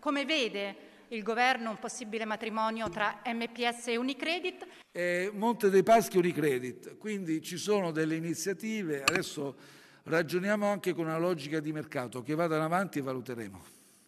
Come vede il governo un possibile matrimonio tra MPS e Unicredit? Eh, Monte dei Paschi e Unicredit, quindi ci sono delle iniziative, adesso ragioniamo anche con una logica di mercato che vadano avanti e valuteremo.